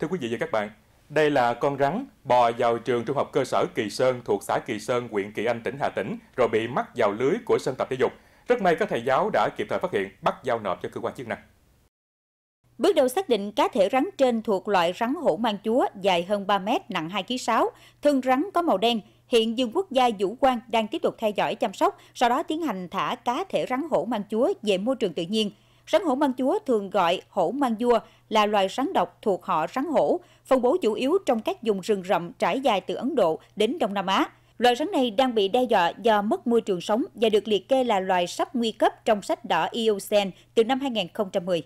Thưa quý vị và các bạn, đây là con rắn bò vào trường trung học cơ sở Kỳ Sơn thuộc xã Kỳ Sơn, huyện Kỳ Anh, tỉnh Hà Tĩnh rồi bị mắc vào lưới của sân tập thể dục. Rất may các thầy giáo đã kịp thời phát hiện, bắt giao nộp cho cơ quan chức năng. Bước đầu xác định cá thể rắn trên thuộc loại rắn hổ mang chúa dài hơn 3 mét, nặng 2 kg 6, thân rắn có màu đen. Hiện Dương Quốc gia Vũ Quang đang tiếp tục theo dõi chăm sóc, sau đó tiến hành thả cá thể rắn hổ mang chúa về môi trường tự nhiên. Rắn hổ mang chúa thường gọi hổ mang vua là loài rắn độc thuộc họ rắn hổ, phân bố chủ yếu trong các vùng rừng rậm trải dài từ Ấn Độ đến Đông Nam Á. Loài rắn này đang bị đe dọa do mất môi trường sống và được liệt kê là loài sắp nguy cấp trong sách đỏ IUCN từ năm 2010.